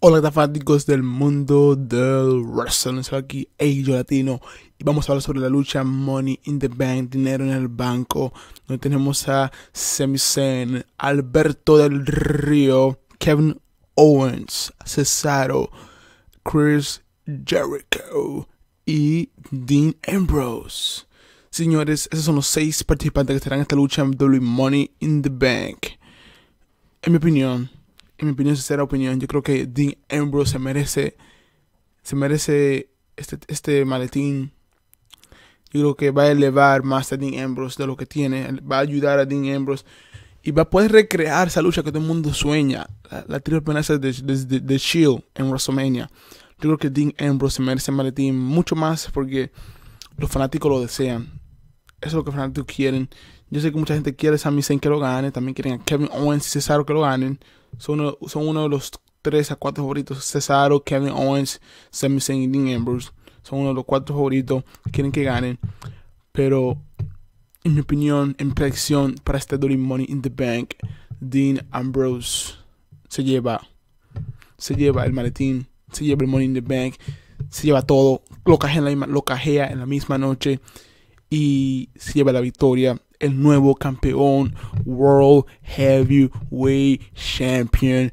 Hola fanáticos del mundo del wrestling, soy aquí Eijo Latino y vamos a hablar sobre la lucha Money in the Bank, dinero en el banco, donde tenemos a Sami Alberto del Río, Kevin Owens, Cesaro, Chris Jericho y Dean Ambrose. Señores, esos son los seis participantes que estarán en esta lucha en Money in the Bank. En mi opinión, en mi opinión, sincera opinión, yo creo que Dean Ambrose se merece, se merece este, este maletín. Yo creo que va a elevar más a Dean Ambrose de lo que tiene, va a ayudar a Dean Ambrose y va a poder recrear esa lucha que todo el mundo sueña, la, la triple de, de, Shield en WrestleMania. Yo creo que Dean Ambrose se merece el maletín mucho más porque los fanáticos lo desean. Eso es lo que los fanáticos quieren. Yo sé que mucha gente quiere a Sami Zayn que lo gane, también quieren a Kevin Owens y Cesaro que lo ganen son uno, de los tres a cuatro favoritos. Cesaro, Kevin Owens, Sami Zayn y Ambrose son uno de los cuatro favoritos. Quieren que ganen. Pero, en mi opinión, en predicción para este Dirty Money in the Bank, Dean Ambrose se lleva, se lleva el maletín, se lleva el Money in the Bank, se lleva todo, lo en la lo cajea en la misma noche y se lleva la victoria el nuevo campeón World Heavyweight Champion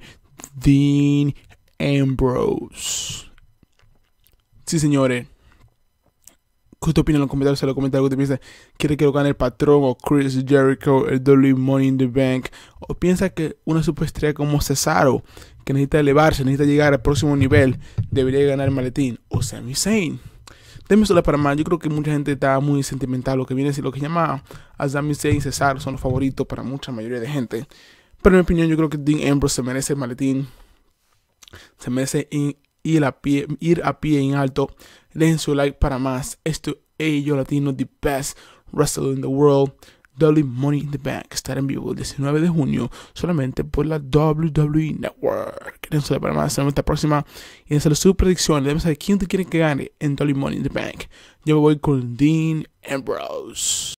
Dean Ambrose. Sí, señores. ¿Qué te opinan en los comentarios? Se lo ¿Quiere que lo gane el patrón o Chris Jericho, el W Money in the Bank? ¿O piensa que una superestrella como Cesaro, que necesita elevarse, necesita llegar al próximo nivel, debería ganar el maletín? O Sami Zayn like para más. Yo creo que mucha gente está muy sentimental. Lo que viene es lo que llama Azami y César son los favoritos para mucha mayoría de gente. Pero en mi opinión, yo creo que Dean Ambrose se merece el maletín. Se merece ir, a pie, en alto. Dejen su like para más. Esto es Yo Latino, the best wrestler in the world. Dolly Money in the Bank estará en vivo el 19 de junio solamente por la WWE Network. Queremos saber más hasta la próxima y hacer su predicción. Debes saber quién te quiere que gane en Dolly Money in the Bank. Yo me voy con Dean Ambrose.